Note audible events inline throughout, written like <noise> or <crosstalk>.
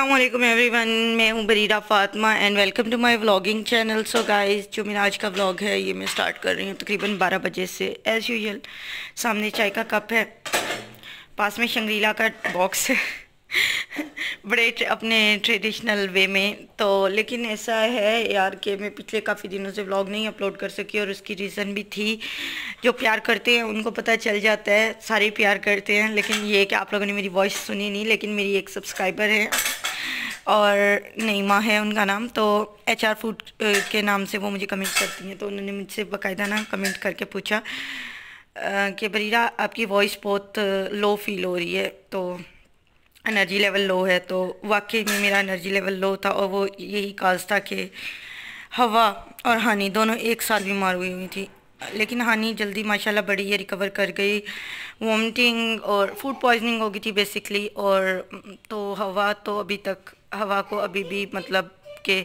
अल्लाम every everyone मैं हूँ Barira Fatima and welcome to my vlogging channel so guys जो मेरा आज का व्लॉग है ये मैं स्टार्ट कर रही हूँ तकरीबन 12 बजे से एज़ यूजल सामने चाय का कप है पास में शंगरीला का बॉक्स है <laughs> बड़े अपने ट्रेडिशनल वे में तो लेकिन ऐसा है यार कि मैं पिछले काफ़ी दिनों से व्लॉग नहीं अपलोड कर सकी और उसकी रीज़न भी थी जो प्यार करते हैं उनको पता चल जाता है सारे प्यार करते हैं लेकिन ये कि आप लोगों ने मेरी वॉइस सुनी नहीं लेकिन मेरी एक सब्सक्राइबर है और नईमा है उनका नाम तो एच आर फूड के नाम से वो मुझे कमेंट करती हैं तो उन्होंने मुझसे बाकायदा ना कमेंट करके पूछा कि बरीरा आपकी वॉइस बहुत लो फील हो रही है तो एनर्जी लेवल लो है तो वाकई में मेरा एनर्जी लेवल लो था और वो यही काज था कि हवा और हानि दोनों एक साल बीमार हुई हुई थी लेकिन हानि जल्दी माशाल्लाह बड़ी है रिकवर कर गई वॉमिटिंग और फूड पॉइजनिंग हो गई थी बेसिकली और तो हवा तो अभी तक हवा को अभी भी मतलब के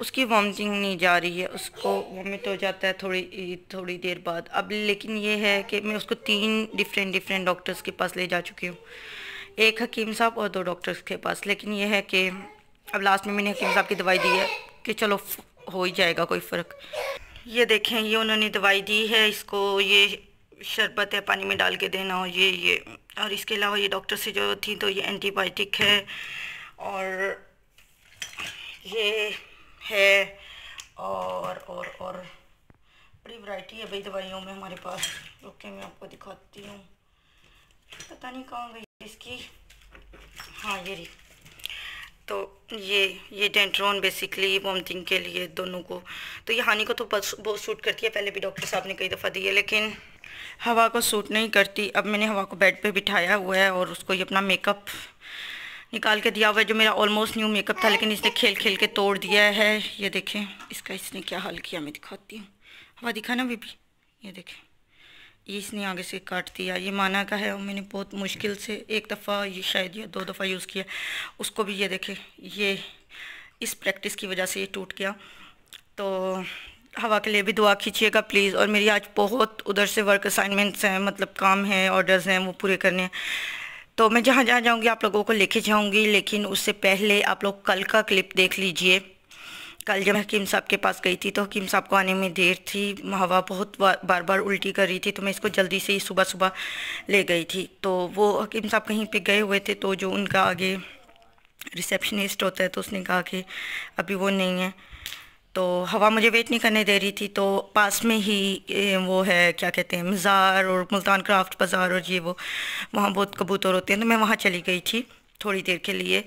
उसकी वॉमिटिंग नहीं जा रही है उसको वॉमिट हो जाता है थोड़ी थोड़ी देर बाद अब लेकिन ये है कि मैं उसको तीन डिफरेंट डिफरेंट डॉक्टर्स के पास ले जा चुकी हूँ एक हकीम साहब और दो डॉक्टर्स के पास लेकिन ये है कि अब लास्ट में मैंने हकीम साहब की दवाई दी है कि चलो हो ही जाएगा कोई फ़र्क ये देखें ये उन्होंने दवाई दी है इसको ये शरबत है पानी में डाल के देना हो ये ये और इसके अलावा ये डॉक्टर से जो थी तो ये एंटीबायोटिक है और ये है और और और बड़ी वैरायटी है भाई दवाइयों में हमारे पास ओके मैं आपको दिखाती हूँ पता नहीं कहाँ गई इसकी हाँ ये रही तो ये ये डेंट्रोन बेसिकली वॉमटिंग के लिए दोनों को तो ये हानि को तो बहुत सूट करती है पहले भी डॉक्टर साहब ने कई दफ़ा दी है लेकिन हवा को सूट नहीं करती अब मैंने हवा को बेड पे बिठाया हुआ है और उसको ये अपना मेकअप निकाल के दिया हुआ है जो मेरा ऑलमोस्ट न्यू मेकअप था लेकिन इसने खेल खेल के तोड़ दिया है ये देखें इसका इसने क्या हाल किया मैं दिखाती हूँ हवा दिखा ना बीबी ये देखें ये इसने आगे से काट दिया ये माना का है और मैंने बहुत मुश्किल से एक दफ़ा ये शायद या दो दफ़ा यूज़ किया उसको भी ये देखें ये इस प्रैक्टिस की वजह से ये टूट गया तो हवा के लिए भी दुआ खींचिएगा प्लीज़ और मेरी आज बहुत उधर से वर्क असाइनमेंट्स हैं मतलब काम है ऑर्डर्स हैं वो पूरे करने हैं तो मैं जहाँ जहाँ जाऊँगी आप लोगों को लेके जाऊँगी लेकिन उससे पहले आप लोग कल का क्लिप देख लीजिए कल जब हकीम साहब के पास गई थी तो हकीम साहब को आने में देर थी हवा बहुत बार बार उल्टी कर रही थी तो मैं इसको जल्दी से ही सुबह सुबह ले गई थी तो वो हकीम साहब कहीं पे गए हुए थे तो जो उनका आगे रिसेप्शनिस्ट होता है तो उसने कहा कि अभी वो नहीं है तो हवा मुझे वेट नहीं करने दे रही थी तो पास में ही वो है क्या कहते हैं मज़ार और मुल्तान क्राफ्ट बाज़ार और ये वो वहाँ बहुत कबूतर होते हैं तो मैं वहाँ चली गई थी थोड़ी देर के लिए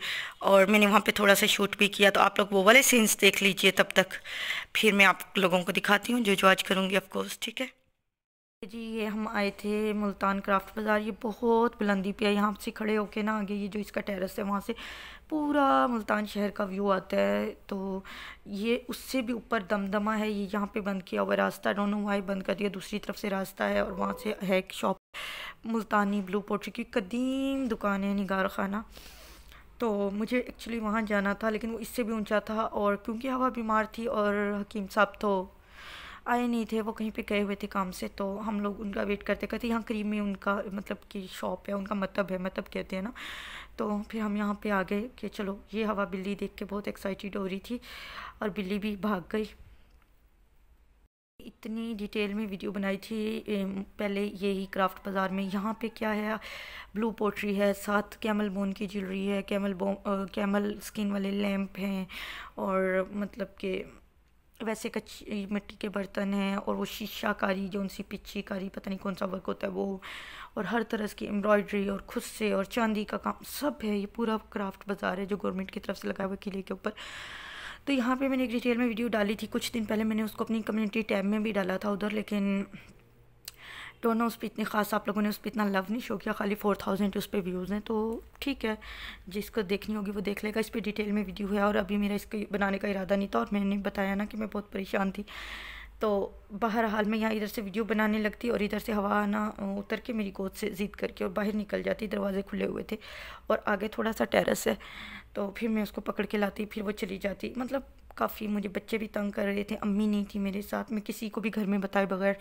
और मैंने वहाँ पे थोड़ा सा शूट भी किया तो आप लोग वो वाले सीन्स देख लीजिए तब तक फिर मैं आप लोगों को दिखाती हूँ जो जो आज करूँगी ऑफकोर्स ठीक है जी ये हम आए थे मुल्तान क्राफ्ट बाज़ार ये बहुत बुलंदी पे है यहाँ से खड़े होके ना आगे ये जो इसका टेरेस है वहाँ से पूरा मुल्तान शहर का व्यू आता है तो ये उससे भी ऊपर दमदमा है ये यहाँ पे बंद किया हुआ रास्ता डोनो वाई बंद कर दिया दूसरी तरफ से रास्ता है और वहाँ से है एक शॉप मुल्तानी ब्लू पोट्री की कदीम दुकान है निगार खाना तो मुझे एक्चुअली वहाँ जाना था लेकिन वो इससे भी ऊँचा था और क्योंकि हवा बीमार थी और हकीम साहब तो आए नहीं थे वो कहीं पे गए हुए थे काम से तो हम लोग उनका वेट करते करते यहाँ करीब में उनका मतलब कि शॉप है उनका मतलब है मतलब कहते हैं ना तो फिर हम यहाँ पे आ गए कि चलो ये हवा बिल्ली देख के बहुत एक्साइटेड हो रही थी और बिल्ली भी भाग गई इतनी डिटेल में वीडियो बनाई थी पहले यही क्राफ्ट बाज़ार में यहाँ पे क्या है ब्लू पोट्री है साथ कैमल बोन की ज्वेलरी है कैमल बो कैमल स्किन वाले लैम्प हैं और मतलब के वैसे कच्ची मिट्टी के बर्तन हैं और वो शीशा कारी जो उनसी कारी पता नहीं कौन सा वर्क होता है वो और हर तरह की एम्ब्रॉयडरी और खुद से और चांदी का काम सब है ये पूरा क्राफ्ट बाज़ार है जो गवर्नमेंट की तरफ से लगाए हुए किले के ऊपर तो यहाँ पे मैंने एक डिटेल में वीडियो डाली थी कुछ दिन पहले मैंने उसको अपनी कम्युनिटी टैब में भी डाला था उधर लेकिन दोनों उस पर इतनी खास आप लोगों ने उस पर इतना लव नहीं शो किया खाली फोर थाउजेंड उस पर व्यूज़ हैं तो ठीक है जिसको देखनी होगी वो देख लेगा इस पर डिटेल में वीडियो है और अभी मेरा इसके बनाने का इरादा नहीं था और मैंने बताया ना कि मैं बहुत परेशान थी तो हाल में यहाँ इधर से वीडियो बनाने लगती और इधर से हवा आना उतर के मेरी गोद से जीत करके और बाहर निकल जाती दरवाज़े खुले हुए थे और आगे थोड़ा सा टेरेस है तो फिर मैं उसको पकड़ के लाती फिर वो चली जाती मतलब काफ़ी मुझे बच्चे भी तंग कर रहे थे अम्मी नहीं थी मेरे साथ मैं किसी को भी घर में बताए बगैर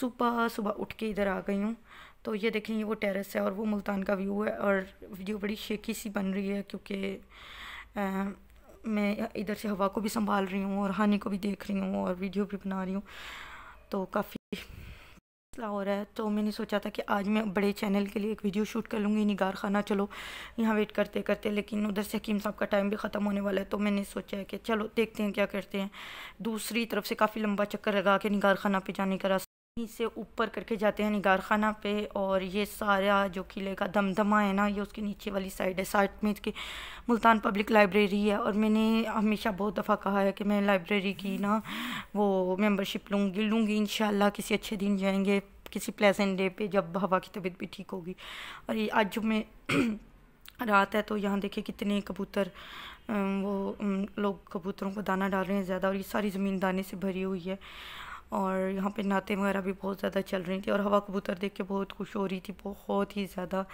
सुबह सुबह उठ के इधर आ गई हूँ तो ये देखें ये वो टेरेस है और वो मुल्तान का व्यू है और वीडियो बड़ी शेकी सी बन रही है क्योंकि मैं इधर से हवा को भी संभाल रही हूँ और हानि को भी देख रही हूँ और वीडियो भी बना रही हूँ तो काफ़ी मसला हो रहा है तो मैंने सोचा था कि आज मैं बड़े चैनल के लिए एक वीडियो शूट कर लूँगी निगार खाना चलो यहाँ वेट करते करते लेकिन उधर से हकीम साहब का टाइम भी ख़त्म होने वाला है तो मैंने सोचा है कि चलो देखते हैं क्या करते हैं दूसरी तरफ से काफ़ी लंबा चक्कर लगा के निगार खाना पर जाने का यहीं से ऊपर करके जाते हैं निगार खाना पे और ये सारा जो किले का दमदमा है ना ये उसके नीचे वाली साइड है साइड में इसके मुल्तान पब्लिक लाइब्रेरी है और मैंने हमेशा बहुत दफ़ा कहा है कि मैं लाइब्रेरी की ना वो मेंबरशिप लूँगी लूँगी इन किसी अच्छे दिन जाएंगे किसी प्लेसेंट डे पर जब हवा की तबीयत भी ठीक होगी और ये आज जो मैं <clears throat> रात है तो यहाँ देखिए कितने कबूतर वो लोग कबूतरों को दाना डाल रहे हैं ज़्यादा और ये सारी ज़मीन दाने से भरी हुई है और यहाँ पे नाते वगैरह भी बहुत ज़्यादा चल रही थी और हवा कबूतर देख के बहुत खुश हो रही थी बहुत ही ज़्यादा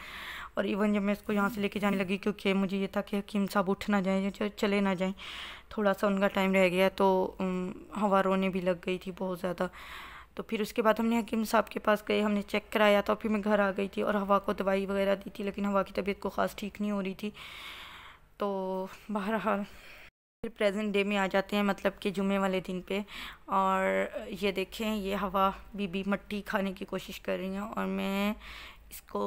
और इवन जब मैं इसको यहाँ से लेके जाने लगी क्योंकि मुझे ये था कि हकीम साहब उठ ना जाएँ चले ना जाएँ थोड़ा सा उनका टाइम रह गया तो हवा रोने भी लग गई थी बहुत ज़्यादा तो फिर उसके बाद हमने हकीम साहब के पास गए हमने चेक कराया तो फिर मैं घर आ गई थी और हवा को दवाई वगैरह दी थी लेकिन हवा की तबीयत को ख़ास ठीक नहीं हो रही थी तो बहरहाल फिर प्रेजेंट डे में आ जाते हैं मतलब कि जुमे वाले दिन पे और ये देखें ये हवा बीबी मट्टी खाने की कोशिश कर रही हैं और मैं इसको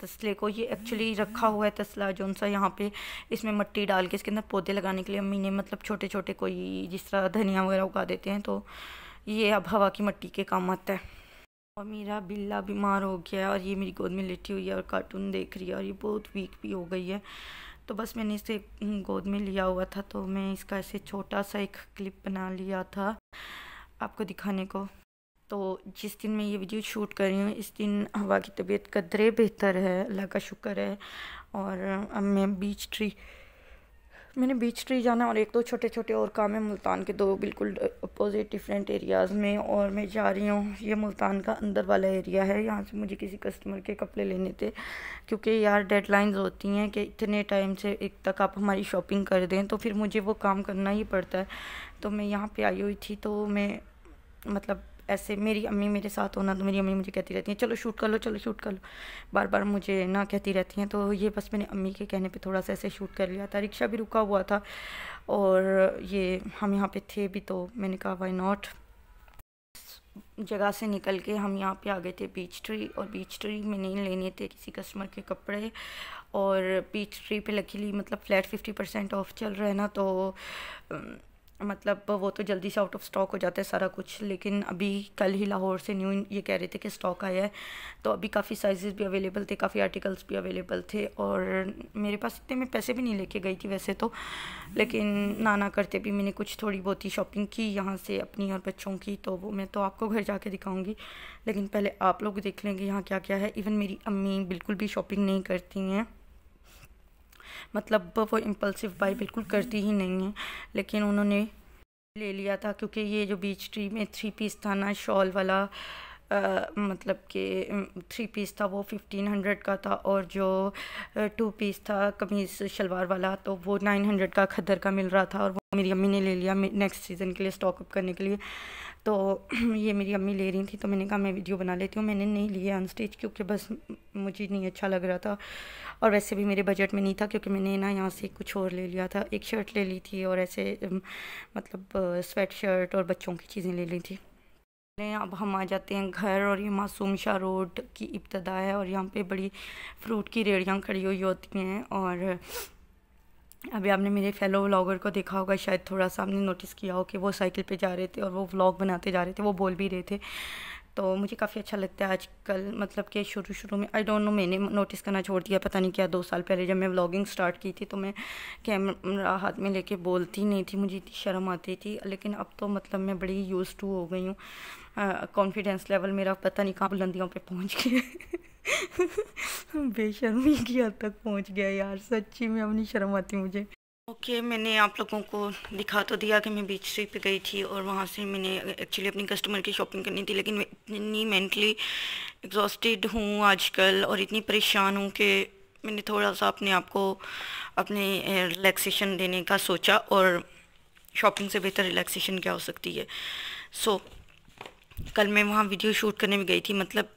तस्ले को ये एक्चुअली रखा हुआ है तस्ला जो सा यहाँ पे इसमें मट्टी डाल के इसके अंदर पौधे लगाने के लिए अम्मी ने मतलब छोटे छोटे कोई जिस तरह धनिया वगैरह उगा देते हैं तो ये अब हवा की मट्टी के काम आता है और मेरा बिल्ला बीमार हो गया है और ये मेरी गोद में लेटी हुई है और कार्टून देख रही है और ये बहुत वीक भी हो गई है तो बस मैंने इसे हम्म, गोद में लिया हुआ था तो मैं इसका ऐसे छोटा सा एक क्लिप बना लिया था आपको दिखाने को तो जिस दिन मैं ये वीडियो शूट कर रही हूँ इस दिन हवा की तबीयत कदरे बेहतर है अल्लाह का शुक्र है और अब मैं बीच ट्री मैंने बीच ट्री जाना और एक दो छोटे छोटे और काम है मुल्तान के दो बिल्कुल अपोजिट डिफरेंट एरियाज़ में और मैं जा रही हूँ ये मुल्तान का अंदर वाला एरिया है यहाँ से मुझे किसी कस्टमर के कपड़े लेने थे क्योंकि यार डेडलाइंस होती हैं कि इतने टाइम से एक तक आप हमारी शॉपिंग कर दें तो फिर मुझे वो काम करना ही पड़ता है तो मैं यहाँ पर आई हुई थी तो मैं मतलब ऐसे मेरी अम्मी मेरे साथ होना तो मेरी अम्मी मुझे कहती रहती हैं चलो शूट कर लो चलो शूट कर लो बार बार मुझे ना कहती रहती हैं तो ये बस मैंने अम्मी के कहने पे थोड़ा सा ऐसे शूट कर लिया था रिक्शा भी रुका हुआ था और ये हम यहाँ पे थे भी तो मैंने कहा वाई नॉट जगह से निकल के हम यहाँ पे आ गए थे बीच ट्री और बीच ट्री में नहीं लेने थे किसी कस्टमर के कपड़े और बीच ट्री पे लकीली मतलब फ़्लैट फिफ्टी परसेंट ऑफ चल रहा है ना तो मतलब वो तो जल्दी से आउट ऑफ स्टॉक हो जाता है सारा कुछ लेकिन अभी कल ही लाहौर से न्यू ये कह रहे थे कि स्टॉक आया है तो अभी काफ़ी साइजेस भी अवेलेबल थे काफ़ी आर्टिकल्स भी अवेलेबल थे और मेरे पास इतने में पैसे भी नहीं लेके गई थी वैसे तो लेकिन ना ना करते भी मैंने कुछ थोड़ी बहुत ही शॉपिंग की यहाँ से अपनी और बच्चों की तो वो मैं तो आपको घर जा दिखाऊँगी लेकिन पहले आप लोग देख लेंगे यहाँ क्या क्या है इवन मेरी अम्मी बिल्कुल भी शॉपिंग नहीं करती हैं मतलब वो इम्पल्सिव बाई बिल्कुल करती ही नहीं है लेकिन उन्होंने ले लिया था क्योंकि ये जो बीच ट्री में थ्री पीस था ना शॉल वाला आ, मतलब कि थ्री पीस था वो फिफ्टीन हंड्रेड का था और जो टू पीस था कमीज़ शलवार वाला तो वो नाइन हंड्रेड का खदर का मिल रहा था और वो मेरी अम्मी ने ले लिया नेक्स्ट सीज़न के लिए स्टॉक अप करने के लिए तो <clears throat> ये मेरी अम्मी ले रही थी तो मैंने कहा मैं वीडियो बना लेती हूँ मैंने नहीं लिया ऑन स्टेज क्योंकि बस मुझे नहीं अच्छा लग रहा था और वैसे भी मेरे बजट में नहीं था क्योंकि मैंने ना यहाँ से कुछ और ले लिया था एक शर्ट ले ली थी और ऐसे मतलब स्वेट शर्ट और बच्चों की चीज़ें ले ली थी अब हम आ जाते हैं घर और ये मासूम शाह रोड की इब्तदा है और यहाँ पे बड़ी फ्रूट की रेड़ियाँ खड़ी हुई होती हैं और अभी आपने मेरे फेलो व्लॉगर को देखा होगा शायद थोड़ा सा आपने नोटिस किया हो कि वो साइकिल पे जा रहे थे और वो व्लॉग बनाते जा रहे थे वो बोल भी रहे थे तो मुझे काफ़ी अच्छा लगता है आजकल मतलब कि शुरू शुरू में आई डोंट नो मैंने नोटिस करना छोड़ दिया पता नहीं क्या दो साल पहले जब मैं व्लॉगिंग स्टार्ट की थी तो मैं कैमरा हाथ में लेके बोलती नहीं थी मुझे इतनी शर्म आती थी लेकिन अब तो मतलब मैं बड़ी यूज़ टू हो गई हूँ कॉन्फिडेंस लेवल मेरा पता नहीं कहाँ बुलंदियों पर पहुँच गया बेशर्मी की हद तक पहुंच गया यार सच्ची में अब नहीं शर्म आती मुझे ओके okay, मैंने आप लोगों को दिखा तो दिया कि मैं बीच स्ट्रीट पे गई थी और वहाँ से मैंने एक्चुअली अपनी कस्टमर की शॉपिंग करनी थी लेकिन मैं इतनी मेंटली एग्जॉस्टेड हूँ आजकल और इतनी परेशान हूँ कि मैंने थोड़ा सा अपने आप को अपने रिलैक्सेशन देने का सोचा और शॉपिंग से बेहतर रिलैक्सेशन क्या हो सकती है सो so, कल मैं वहाँ वीडियो शूट करने भी गई थी मतलब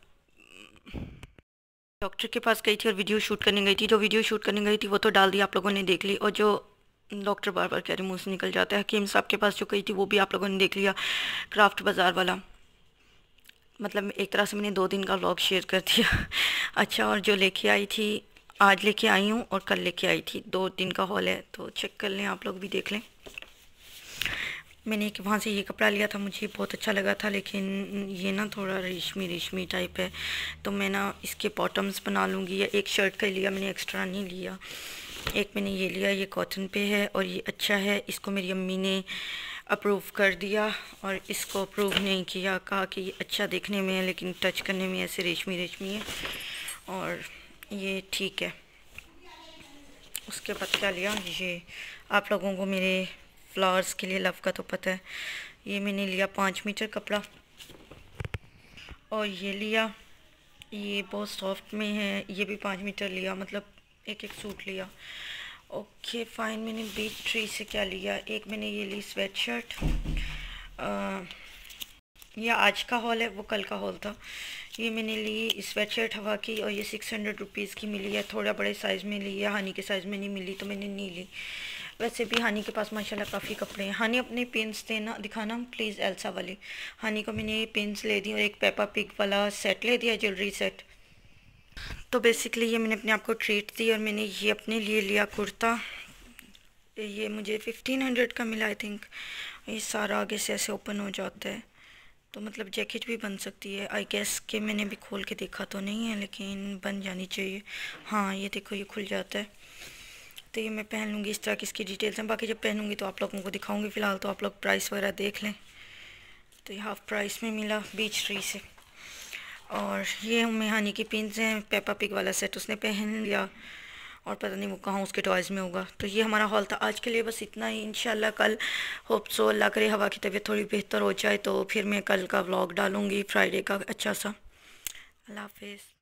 डॉक्टर के पास गई थी और वीडियो शूट करने गई थी जो वीडियो शूट करने गई थी वो तो डाल दी आप लोगों ने देख ली और जो डॉक्टर बार बार कह रहे मुँह से निकल जाता है हकीम साहब के पास जो गई थी वो भी आप लोगों ने देख लिया क्राफ्ट बाज़ार वाला मतलब एक तरह से मैंने दो दिन का व्लॉग शेयर कर दिया <laughs> अच्छा और जो लेके आई थी आज लेके आई हूँ और कल लेके आई थी दो दिन का हॉल है तो चेक कर लें आप लोग भी देख लें मैंने एक वहाँ से ये कपड़ा लिया था मुझे बहुत अच्छा लगा था लेकिन ये ना थोड़ा रेशमी रेशमी टाइप है तो मैं ना इसके बॉटम्स बना लूँगी या एक शर्ट का लिया मैंने एक्स्ट्रा नहीं लिया एक मैंने ये लिया ये कॉटन पे है और ये अच्छा है इसको मेरी अम्मी ने अप्रूव कर दिया और इसको अप्रूव नहीं किया कहा कि ये अच्छा देखने में है लेकिन टच करने में ऐसे रेशमी रेशमी है और ये ठीक है उसके बाद क्या लिया ये आप लोगों को मेरे फ्लावर्स के लिए लव का तो पता है ये मैंने लिया पाँच मीटर कपड़ा और ये लिया ये बहुत सॉफ्ट में है ये भी पाँच मीटर लिया मतलब एक एक सूट लिया ओके फाइन मैंने बीच ट्री से क्या लिया एक मैंने ये ली स्वेट शर्ट ये आज का हॉल है वो कल का हॉल था ये मैंने ली स्वेट शर्ट हवा की और ये सिक्स हंड्रेड रुपीज़ की मिली है थोड़ा बड़े साइज़ में ली है हानि के साइज़ में नहीं मिली तो मैंने नहीं ली वैसे भी हानि के पास माशाल्लाह काफ़ी कपड़े हैं हानि अपने पेंस देना दिखाना प्लीज़ एल्सा वाले हानि को मैंने पेंस ले दी और एक पेपा पिक वाला सेट ले दिया ज्वेलरी सेट तो बेसिकली ये मैंने अपने आप को ट्रीट दी और मैंने ये अपने लिए लिया कुर्ता ये मुझे फिफ्टीन हंड्रेड का मिला आई थिंक ये सारा आगे से ऐसे ओपन हो जाता है तो मतलब जैकेट भी बन सकती है आई गेस के मैंने भी खोल के देखा तो नहीं है लेकिन बन जानी चाहिए हाँ ये देखो ये खुल जाता है तो ये मैं पहन लूँगी इस तरह की इसकी डिटेल्स हैं बाकी जब पहनूँगी तो आप लोगों को दिखाऊँगी फ़िलहाल तो आप लोग प्राइस वगैरह देख लें तो ये हाफ़ प्राइस में मिला बीच ट्री से और ये मेहानी की पिंस हैं पेपा पिक वाला सेट उसने पहन लिया और पता नहीं वो कहाँ उसके टॉयज़ में होगा तो ये हमारा हॉल था आज के लिए बस इतना ही इन कल होप सो अल्लाह करे हवा की तबीयत थोड़ी बेहतर हो जाए तो फिर मैं कल का व्लॉग डालूँगी फ्राइडे का अच्छा सा अल्लाह हाफिज़